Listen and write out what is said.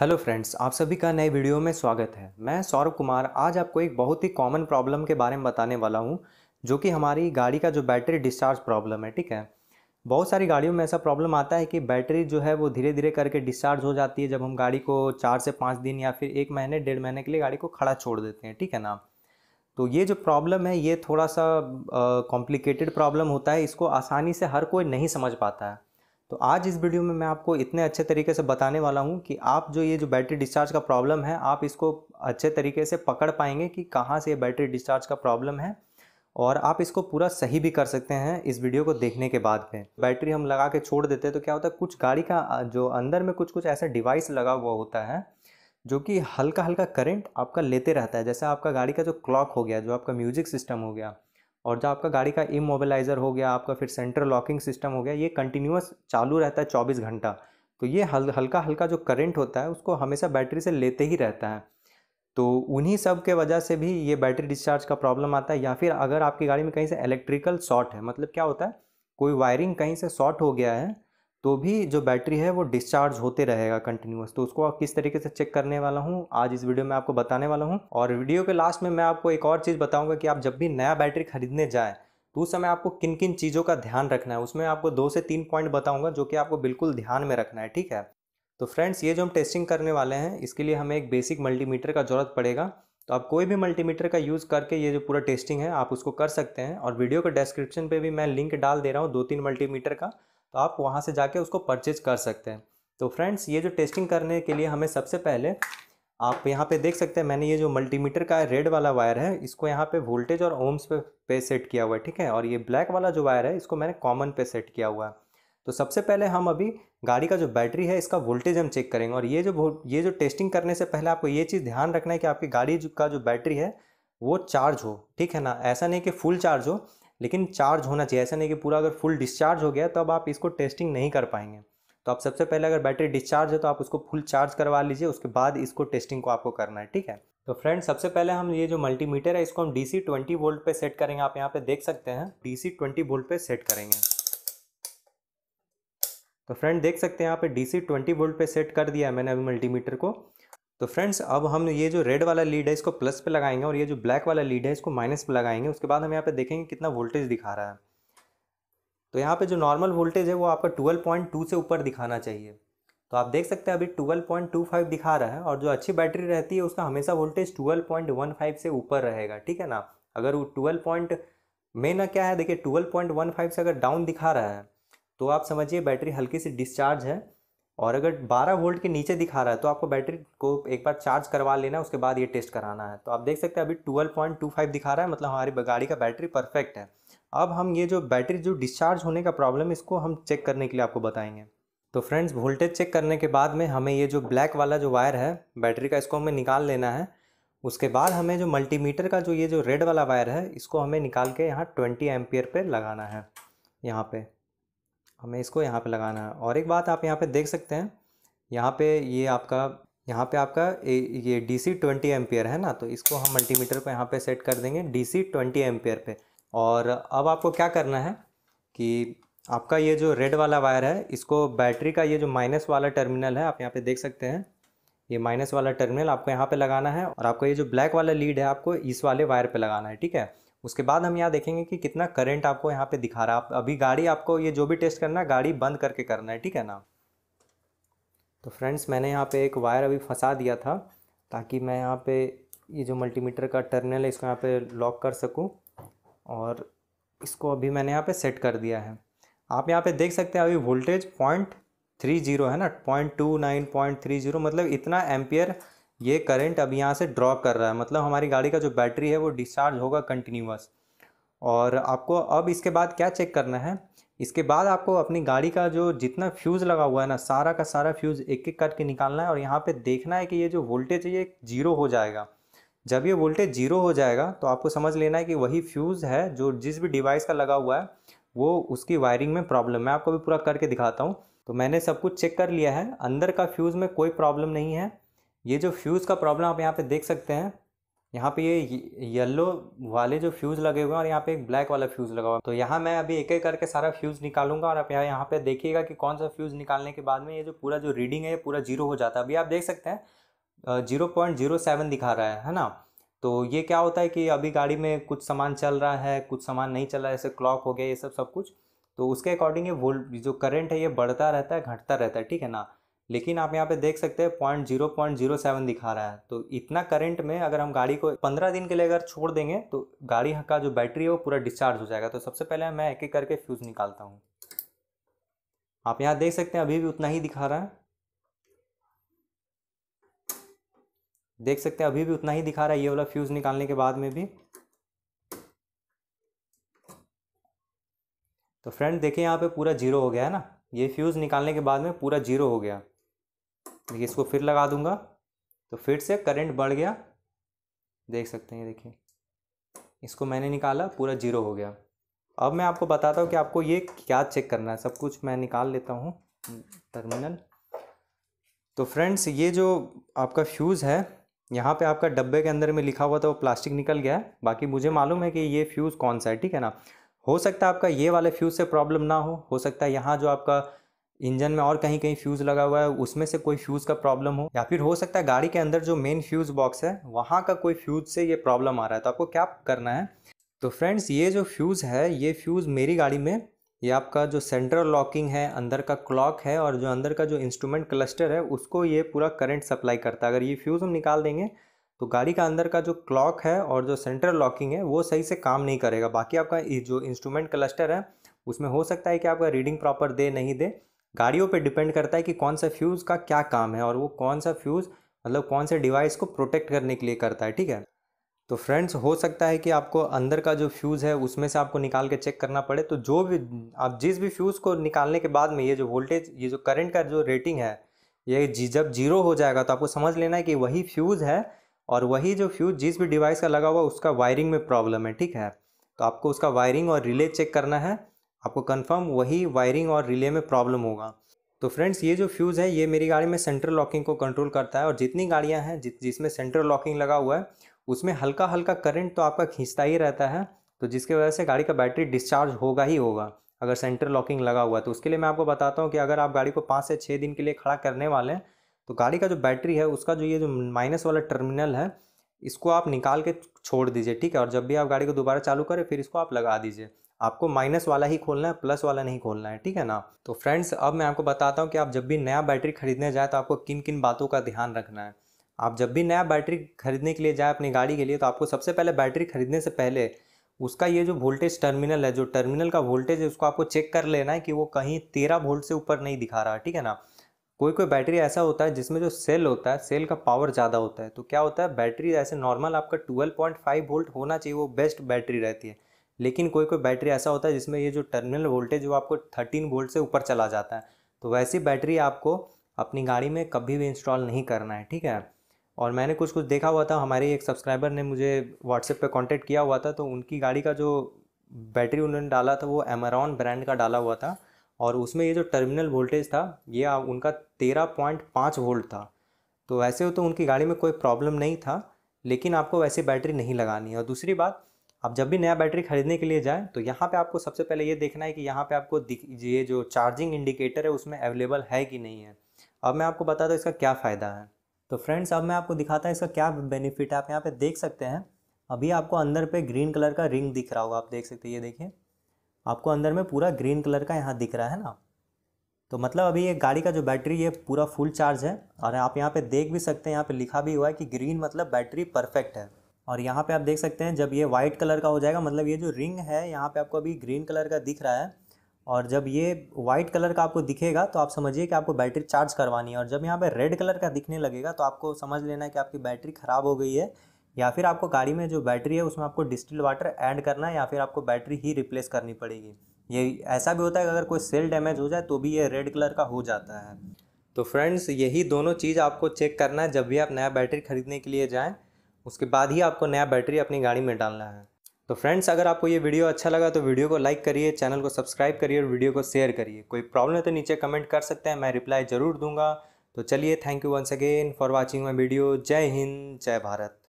hello friends आप सभी का नए वीडियो में स्वागत है मैं सौरभ कुमार आज आपको एक बहुत ही कॉमन प्रॉब्लम के बारे में बताने वाला हूँ जो कि हमारी गाड़ी का जो बैटरी डिस्चार्ज प्रॉब्लम है ठीक है बहुत सारी गाड़ियों में ऐसा प्रॉब्लम आता है कि बैटरी जो है वो धीरे धीरे करके डिस्चार्ज हो जाती है जब हम गाड़ी को चार से पाँच दिन या फिर एक महीने डेढ़ महीने के लिए गाड़ी को खड़ा छोड़ देते हैं ठीक है ना तो ये जो प्रॉब्लम है ये थोड़ा सा कॉम्प्लिकेटेड प्रॉब्लम होता है इसको आसानी से हर कोई नहीं समझ पाता है तो आज इस वीडियो में मैं आपको इतने अच्छे तरीके से बताने वाला हूँ कि आप जो ये जो बैटरी डिस्चार्ज का प्रॉब्लम है आप इसको अच्छे तरीके से पकड़ पाएंगे कि कहाँ से ये बैटरी डिस्चार्ज का प्रॉब्लम है और आप इसको पूरा सही भी कर सकते हैं इस वीडियो को देखने के बाद में बैटरी हम लगा के छोड़ देते हैं तो क्या होता है कुछ गाड़ी का जो अंदर में कुछ कुछ ऐसा डिवाइस लगा हुआ होता है जो कि हल्का हल्का करंट आपका लेते रहता है जैसे आपका गाड़ी का जो क्लॉक हो गया जो आपका म्यूजिक सिस्टम हो गया और जो आपका गाड़ी का इमोबिलाइज़र हो गया आपका फिर सेंटर लॉकिंग सिस्टम हो गया ये कंटिन्यूस चालू रहता है चौबीस घंटा तो ये हल हल्का हल्का जो करंट होता है उसको हमेशा बैटरी से लेते ही रहता है तो उन्हीं सब के वजह से भी ये बैटरी डिस्चार्ज का प्रॉब्लम आता है या फिर अगर आपकी गाड़ी में कहीं से इलेक्ट्रिकल शॉर्ट है मतलब क्या होता है कोई वायरिंग कहीं से शॉर्ट हो गया है तो भी जो बैटरी है वो डिस्चार्ज होते रहेगा कंटिन्यूस तो उसको आप किस तरीके से चेक करने वाला हूँ आज इस वीडियो में आपको बताने वाला हूँ और वीडियो के लास्ट में मैं आपको एक और चीज़ बताऊँगा कि आप जब भी नया बैटरी खरीदने जाएँ तो उस समय आपको किन किन चीज़ों का ध्यान रखना है उसमें आपको दो से तीन पॉइंट बताऊँगा जो कि आपको बिल्कुल ध्यान में रखना है ठीक है तो फ्रेंड्स ये जो हम टेस्टिंग करने वाले हैं इसके लिए हमें एक बेसिक मल्टीमीटर का ज़रूरत पड़ेगा तो आप कोई भी मल्टीमीटर का यूज़ करके ये जो पूरा टेस्टिंग है आप उसको कर सकते हैं और वीडियो के डिस्क्रिप्शन पे भी मैं लिंक डाल दे रहा हूँ दो तीन मल्टीमीटर का तो आप वहाँ से जाके उसको परचेज कर सकते हैं तो फ्रेंड्स ये जो टेस्टिंग करने के लिए हमें सबसे पहले आप यहाँ पे देख सकते हैं मैंने ये जो मल्टीमीटर का है रेड वाला वायर है इसको यहाँ पे वोल्टेज और ओम्स पे पे सेट किया हुआ है ठीक है और ये ब्लैक वाला जो वायर है इसको मैंने कॉमन पे सेट किया हुआ है तो सबसे पहले हम अभी गाड़ी का जो बैटरी है इसका वोल्टेज हम चेक करेंगे और ये जो ये जो टेस्टिंग करने से पहले आपको ये चीज़ ध्यान रखना है कि आपकी गाड़ी का जो बैटरी है वो चार्ज हो ठीक है ना ऐसा नहीं कि फुल चार्ज हो लेकिन चार्ज होना चाहिए ऐसा नहीं कि पूरा अगर फुल डिस्चार्ज हो गया तो अब आप इसको टेस्टिंग नहीं कर पाएंगे तो आप सबसे पहले अगर बैटरी डिस्चार्ज है तो आप उसको फुल चार्ज करवा लीजिए उसके बाद इसको टेस्टिंग को आपको करना है ठीक है तो फ्रेंड सबसे पहले हम ये जो मल्टीमीटर है इसको हम डी सी ट्वेंटी वोल्ट पे सेट करेंगे आप यहाँ पे देख सकते हैं डी सी ट्वेंटी वोल्ट पे सेट करेंगे तो फ्रेंड देख सकते हैं यहाँ पे डी सी ट्वेंटी वोल्ट पे सेट कर दिया है मैंने अभी मल्टीमीटर को तो फ्रेंड्स अब हम ये जो रेड वाला लीड है इसको प्लस पे लगाएंगे और ये जो ब्लैक वाला लीड है इसको माइनस पे लगाएंगे उसके बाद हम यहाँ पे देखेंगे कितना वोल्टेज दिखा रहा है तो यहाँ पे जो नॉर्मल वोल्टेज है वो आपका 12.2 से ऊपर दिखाना चाहिए तो आप देख सकते हैं अभी 12.25 दिखा रहा है और जो अच्छी बैटरी रहती है उसका हमेशा वोल्टेज फाइव से ऊपर रहेगा ठीक है ना अगर वो ट्वेल्व पॉइंट में ना क्या है देखिए फाइव से अगर डाउन दिखा रहा है तो आप समझिए बैटरी हल्की सी डिस्चार्ज है और अगर 12 वोल्ट के नीचे दिखा रहा है तो आपको बैटरी को एक बार चार्ज करवा लेना है उसके बाद ये टेस्ट कराना है तो आप देख सकते हैं अभी 12.25 दिखा रहा है मतलब हमारी गाड़ी का बैटरी परफेक्ट है अब हम ये जो बैटरी जो डिस्चार्ज होने का प्रॉब्लम इसको हम चेक करने के लिए आपको बताएंगे तो फ्रेंड्स वोल्टेज चेक करने के बाद में हमें ये जो ब्लैक वाला जो वायर है बैटरी का इसको हमें निकाल लेना है उसके बाद हमें जो मल्टीमीटर का जो ये जो रेड वाला वायर है इसको हमें निकाल के यहाँ ट्वेंटी एम्पियर पर लगाना है यहाँ पर हमें इसको यहाँ पे लगाना है और एक बात आप यहाँ पे देख सकते हैं यहाँ पे ये आपका यहाँ पे आपका ये डी सी ट्वेंटी एम्पियर है ना तो इसको हम मल्टीमीटर को यहाँ पे सेट कर देंगे डी सी ट्वेंटी एम्पियर पे और अब आपको क्या करना है कि आपका ये जो रेड वाला वायर है इसको बैटरी का ये जो माइनस वाला टर्मिनल है आप यहाँ पे देख सकते हैं ये माइनस वाला टर्मिनल आपको यहाँ पे लगाना है और आपको ये जो ब्लैक वाला लीड है आपको इस वाले वायर पे लगाना है ठीक है उसके बाद हम यहाँ देखेंगे कि कितना करंट आपको यहाँ पे दिखा रहा है आप अभी गाड़ी आपको ये जो भी टेस्ट करना है गाड़ी बंद करके करना है ठीक है ना तो फ्रेंड्स मैंने यहाँ पे एक वायर अभी फंसा दिया था ताकि मैं यहाँ पे ये जो मल्टीमीटर का टर्मिनल है इसको यहाँ पे लॉक कर सकूँ और इसको अभी मैंने यहाँ पर सेट कर दिया है आप यहाँ पर देख सकते हैं अभी वोल्टेज पॉइंट थ्री जीरो है ना point two nine point three zero मतलब इतना एम्पियर ये करंट अब यहाँ से ड्रॉप कर रहा है मतलब हमारी गाड़ी का जो बैटरी है वो डिस्चार्ज होगा कंटिन्यूस और आपको अब इसके बाद क्या चेक करना है इसके बाद आपको अपनी गाड़ी का जो जितना फ्यूज़ लगा हुआ है ना सारा का सारा फ्यूज़ एक एक करके निकालना है और यहाँ पे देखना है कि ये जो वोल्टेज है ये जीरो हो जाएगा जब ये वोल्टेज जीरो हो जाएगा तो आपको समझ लेना है कि वही फ्यूज़ है जो जिस भी डिवाइस का लगा हुआ है वो उसकी वायरिंग में प्रॉब्लम मैं आपको भी पूरा करके दिखाता हूँ तो मैंने सब कुछ चेक कर लिया है अंदर का फ्यूज़ में कोई प्रॉब्लम नहीं है ये जो फ्यूज़ का प्रॉब्लम आप यहाँ पे देख सकते हैं यहाँ पे ये येलो वाले जो फ्यूज़ लगे हुए हैं और यहाँ पे एक ब्लैक वाला फ्यूज़ लगा हुआ है तो यहाँ मैं अभी एक एक करके सारा फ्यूज़ निकालूंगा और आप यहाँ यहाँ पे देखिएगा कि कौन सा फ्यूज़ निकालने के बाद में ये जो पूरा जो रीडिंग है ये पूरा जीरो हो जाता है अभी आप देख सकते हैं जीरो पॉइंट जीरो सेवन दिखा रहा है है ना तो ये क्या होता है कि अभी गाड़ी में कुछ सामान चल रहा है कुछ सामान नहीं चल रहा है जैसे क्लॉक हो गया ये सब सब कुछ तो उसके अकॉर्डिंग ये वो जो करंट है ये बढ़ता रहता है घटता रहता है ठीक है ना लेकिन आप यहाँ पे देख सकते हैं point zero point zero seven दिखा रहा है तो इतना करंट में अगर हम गाड़ी को पंद्रह दिन के लिए अगर छोड़ देंगे तो गाड़ी का जो बैटरी है वो पूरा डिस्चार्ज हो जाएगा तो सबसे पहले मैं एक एक करके फ्यूज़ निकालता हूँ आप यहाँ देख सकते हैं अभी भी उतना ही दिखा रहा है देख सकते हैं अभी भी उतना ही दिखा रहा है ये वाला फ्यूज़ निकालने के बाद में भी तो फ्रेंड देखिए यहाँ पे पूरा जीरो हो गया है ना ये फ्यूज़ निकालने के बाद में पूरा जीरो हो गया देखिए इसको फिर लगा दूंगा तो फिर से करंट बढ़ गया देख सकते हैं देखिए इसको मैंने निकाला पूरा जीरो हो गया अब मैं आपको बताता हूँ कि आपको ये क्या चेक करना है सब कुछ मैं निकाल लेता हूँ टर्मिनल तो फ्रेंड्स ये जो आपका फ्यूज़ है यहाँ पे आपका डब्बे के अंदर में लिखा हुआ था वो प्लास्टिक निकल गया है बाकी मुझे मालूम है कि ये फ्यूज़ कौन सा है ठीक है ना हो सकता है आपका ये वाले फ्यूज़ से प्रॉब्लम ना हो हो सकता है यहाँ जो आपका इंजन में और कहीं कहीं फ्यूज़ लगा हुआ है उसमें से कोई फ्यूज़ का प्रॉब्लम हो या फिर हो सकता है गाड़ी के अंदर जो मेन फ्यूज़ बॉक्स है वहाँ का कोई फ्यूज़ से ये प्रॉब्लम आ रहा है तो आपको क्या करना है तो फ्रेंड्स ये जो फ्यूज़ है ये फ्यूज़ मेरी गाड़ी में ये आपका जो सेंट्रल लॉकिंग है अंदर का क्लॉक है और जो अंदर का जो इंस्ट्रूमेंट क्लस्टर है उसको ये पूरा करंट सप्लाई करता है अगर ये फ्यूज़ हम निकाल देंगे तो गाड़ी का अंदर का जो क्लॉक है और जो सेंट्रल लॉकिंग है वो सही से काम नहीं करेगा बाकी आपका जो इंस्ट्रूमेंट क्लस्टर है उसमें हो सकता है कि आपका रीडिंग प्रॉपर दे नहीं दे गाड़ियों पे डिपेंड करता है कि कौन सा फ्यूज़ का क्या काम है और वो कौन सा फ्यूज़ मतलब कौन से डिवाइस को प्रोटेक्ट करने के लिए करता है ठीक है तो फ्रेंड्स हो सकता है कि आपको अंदर का जो फ्यूज़ है उसमें से आपको निकाल के चेक करना पड़े तो जो भी आप जिस भी फ्यूज़ को निकालने के बाद में ये जो वोल्टेज ये जो करंट का जो रेटिंग है ये जी जब जीरो हो जाएगा तो आपको समझ लेना है कि वही फ्यूज़ है और वही जो फ्यूज़ जिस भी डिवाइस का लगा हुआ उसका वायरिंग में प्रॉब्लम है ठीक है तो आपको उसका वायरिंग और रिले चेक करना है आपको कंफर्म वही वायरिंग और रिले में प्रॉब्लम होगा तो फ्रेंड्स ये जो फ्यूज़ है ये मेरी गाड़ी में सेंट्रल लॉकिंग को कंट्रोल करता है और जितनी गाड़ियाँ हैं जि, जिसमें सेंट्रल लॉकिंग लगा हुआ है उसमें हल्का हल्का करंट तो आपका खींचता ही रहता है तो जिसके वजह से गाड़ी का बैटरी डिस्चार्ज होगा ही होगा अगर सेंट्रल लॉकिंग लगा हुआ है तो उसके लिए मैं आपको बताता हूँ कि अगर आप गाड़ी को पाँच से छः दिन के लिए खड़ा करने वाले हैं तो गाड़ी का जो बैटरी है उसका जो ये जो माइनस वाला टर्मिनल है इसको आप निकाल के छोड़ दीजिए ठीक है और जब भी आप गाड़ी को दोबारा चालू करें फिर इसको आप लगा दीजिए आपको माइनस वाला ही खोलना है प्लस वाला नहीं खोलना है ठीक है ना तो फ्रेंड्स अब मैं आपको बताता हूँ कि आप जब भी नया बैटरी खरीदने जाए तो आपको किन किन बातों का ध्यान रखना है आप जब भी नया बैटरी खरीदने के लिए जाए अपनी गाड़ी के लिए तो आपको सबसे पहले बैटरी खरीदने से पहले उसका ये जो वोल्टेज टर्मिनल है जो टर्मिनल का वोल्टेज है उसको आपको चेक कर लेना है कि वो कहीं तेरह वोल्ट से ऊपर नहीं दिखा रहा ठीक है ना कोई कोई बैटरी ऐसा होता है जिसमें जो सेल होता है सेल का पावर ज़्यादा होता है तो क्या होता है बैटरी ऐसे नॉर्मल आपका ट्वेल्व पॉइंट फाइव वोल्ट होना चाहिए वो बेस्ट बैटरी रहती है लेकिन कोई कोई बैटरी ऐसा होता है जिसमें ये जो टर्मिनल वोल्टेज वो आपको थर्टीन वोल्ट से ऊपर चला जाता है तो वैसी बैटरी आपको अपनी गाड़ी में कभी भी इंस्टॉल नहीं करना है ठीक है और मैंने कुछ कुछ देखा हुआ था हमारे एक सब्सक्राइबर ने मुझे व्हाट्सएप पे कांटेक्ट किया हुआ था तो उनकी गाड़ी का जो बैटरी उन्होंने डाला था वो एमरॉन ब्रांड का डाला हुआ था और उसमें ये जो टर्मिनल वोल्टेज था ये उनका तेरह पॉइंट पाँच वोल्ट था तो वैसे हो तो उनकी गाड़ी में कोई प्रॉब्लम नहीं था लेकिन आपको वैसे बैटरी नहीं लगानी है और दूसरी बात आप जब भी नया बैटरी खरीदने के लिए जाएं तो यहाँ पे आपको सबसे पहले ये देखना है कि यहाँ पे आपको ये जो चार्जिंग इंडिकेटर है उसमें अवेलेबल है कि नहीं है अब मैं आपको बताता हूँ इसका क्या फ़ायदा है तो फ्रेंड्स अब मैं आपको दिखाता हूँ इसका क्या बेनिफिट है आप यहाँ पर देख सकते हैं अभी आपको अंदर पे ग्रीन कलर का रिंग दिख रहा होगा आप देख सकते हैं ये देखिए आपको अंदर में पूरा ग्रीन कलर का यहाँ दिख रहा है ना तो मतलब अभी ये गाड़ी का जो बैटरी है पूरा फुल चार्ज है और आप यहाँ पे देख भी सकते हैं यहाँ पे लिखा भी हुआ है कि ग्रीन मतलब बैटरी परफेक्ट है और यहाँ पे आप देख सकते हैं जब ये वाइट कलर का हो जाएगा मतलब ये जो रिंग है यहाँ पे आपको अभी ग्रीन कलर का दिख रहा है और जब ये वाइट कलर का आपको दिखेगा तो आप समझिए कि आपको बैटरी चार्ज करवानी है और जब यहाँ पे रेड कलर का दिखने लगेगा तो आपको समझ लेना है कि आपकी बैटरी ख़राब हो गई है या फिर आपको गाड़ी में जो बैटरी है उसमें आपको डिस्टिल वाटर ऐड करना है या फिर आपको बैटरी ही रिप्लेस करनी पड़ेगी ये ऐसा भी होता है कि अगर कोई सेल डैमेज हो जाए तो भी ये रेड कलर का हो जाता है तो फ्रेंड्स यही दोनों चीज़ आपको चेक करना है जब भी आप नया बैटरी खरीदने के लिए जाएँ उसके बाद ही आपको नया बैटरी अपनी गाड़ी में डालना है तो फ्रेंड्स अगर आपको ये वीडियो अच्छा लगा तो वीडियो को लाइक करिए चैनल को सब्सक्राइब करिए और वीडियो को शेयर करिए कोई प्रॉब्लम है तो नीचे कमेंट कर सकते हैं मैं रिप्लाई ज़रूर दूंगा तो चलिए thank you once again for watching my video जय हिंद जय भारत